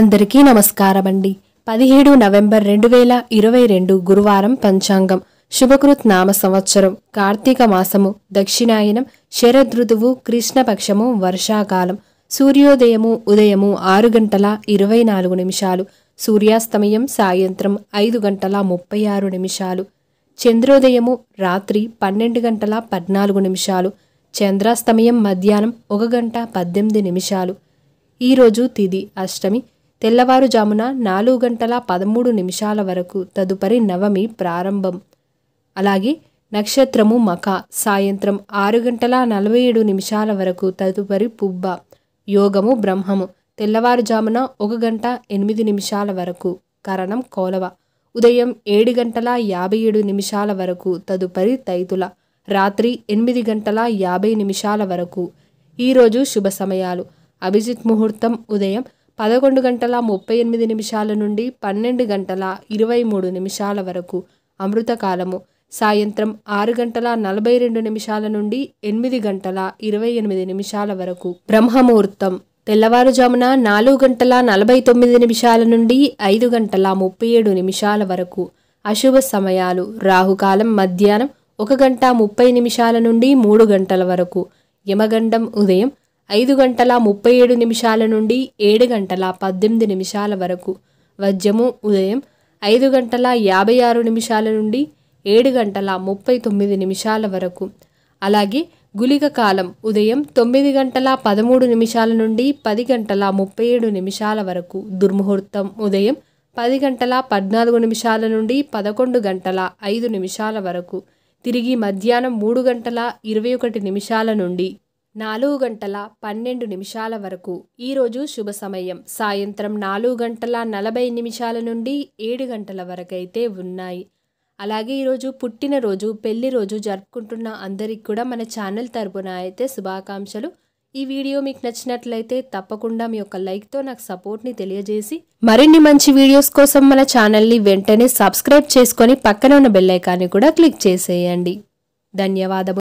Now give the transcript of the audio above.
అందరికీ నమస్కారం అండి పదిహేడు నవంబర్ రెండు వేల ఇరవై రెండు గురువారం పంచాంగం శుభకృత్ నామ సంవత్సరం కార్తీక మాసము దక్షిణాయనం శరదృతువు కృష్ణపక్షము వర్షాకాలం సూర్యోదయము ఉదయము ఆరు గంటల ఇరవై నాలుగు నిమిషాలు సూర్యాస్తమయం సాయంత్రం ఐదు గంటల ముప్పై ఆరు నిమిషాలు చంద్రోదయము రాత్రి పన్నెండు గంటల పద్నాలుగు నిమిషాలు చంద్రాస్తమయం మధ్యాహ్నం ఒక గంట పద్దెనిమిది నిమిషాలు ఈరోజు తిది అష్టమి తెల్లవారుజామున నాలుగు గంటల పదమూడు నిమిషాల వరకు తదుపరి నవమి ప్రారంభం అలాగే నక్షత్రము మక సాయంత్రం ఆరు గంటల నలభై ఏడు నిమిషాల వరకు తదుపరి పుబ్బ యోగము బ్రహ్మము తెల్లవారుజామున ఒక గంట ఎనిమిది నిమిషాల వరకు కరణం కోలవ ఉదయం ఏడు గంటల యాభై ఏడు నిమిషాల వరకు తదుపరి తైతుల రాత్రి ఎనిమిది గంటల యాభై నిమిషాల వరకు ఈరోజు శుభ సమయాలు అభిజిత్ ముహూర్తం ఉదయం పదకొండు గంటల ముప్పై ఎనిమిది నిమిషాల నుండి పన్నెండు గంటల ఇరవై మూడు నిమిషాల వరకు అమృతకాలము సాయంత్రం ఆరు గంటల నలభై రెండు నిమిషాల నుండి ఎనిమిది గంటల ఇరవై ఎనిమిది నిమిషాల వరకు బ్రహ్మముహూర్తం తెల్లవారుజామున నాలుగు గంటల నలభై తొమ్మిది నిమిషాల నుండి ఐదు గంటల ముప్పై ఏడు నిమిషాల వరకు అశుభ సమయాలు రాహుకాలం మధ్యాహ్నం ఒక గంట ముప్పై నిమిషాల నుండి మూడు గంటల వరకు యమగండం ఉదయం ఐదు గంటల ముప్పై ఏడు నిమిషాల నుండి ఏడు గంటల పద్దెనిమిది నిమిషాల వరకు వజ్యము ఉదయం ఐదు గంటల యాభై ఆరు నిమిషాల నుండి ఏడు గంటల ముప్పై తొమ్మిది నిమిషాల వరకు అలాగే గులిక కాలం ఉదయం తొమ్మిది గంటల పదమూడు నిమిషాల నుండి పది గంటల ముప్పై ఏడు నిమిషాల వరకు దుర్ముహూర్తం ఉదయం పది గంటల పద్నాలుగు నిమిషాల నుండి పదకొండు గంటల ఐదు నిమిషాల వరకు తిరిగి మధ్యాహ్నం మూడు గంటల ఇరవై ఒకటి నిమిషాల నుండి నాలుగు గంటల పన్నెండు నిమిషాల వరకు ఈరోజు శుభ సమయం సాయంత్రం నాలుగు గంటల నలభై నిమిషాల నుండి ఏడు గంటల వరకైతే ఉన్నాయి అలాగే ఈరోజు పుట్టినరోజు పెళ్లి రోజు జరుపుకుంటున్న అందరికి కూడా మన ఛానల్ తరపున అయితే శుభాకాంక్షలు ఈ వీడియో మీకు నచ్చినట్లయితే తప్పకుండా మీ యొక్క లైక్తో నాకు సపోర్ట్ని తెలియజేసి మరిన్ని మంచి వీడియోస్ కోసం మన ఛానల్ని వెంటనే సబ్స్క్రైబ్ చేసుకొని పక్కన ఉన్న బెల్లైకాన్ని కూడా క్లిక్ చేసేయండి ధన్యవాదము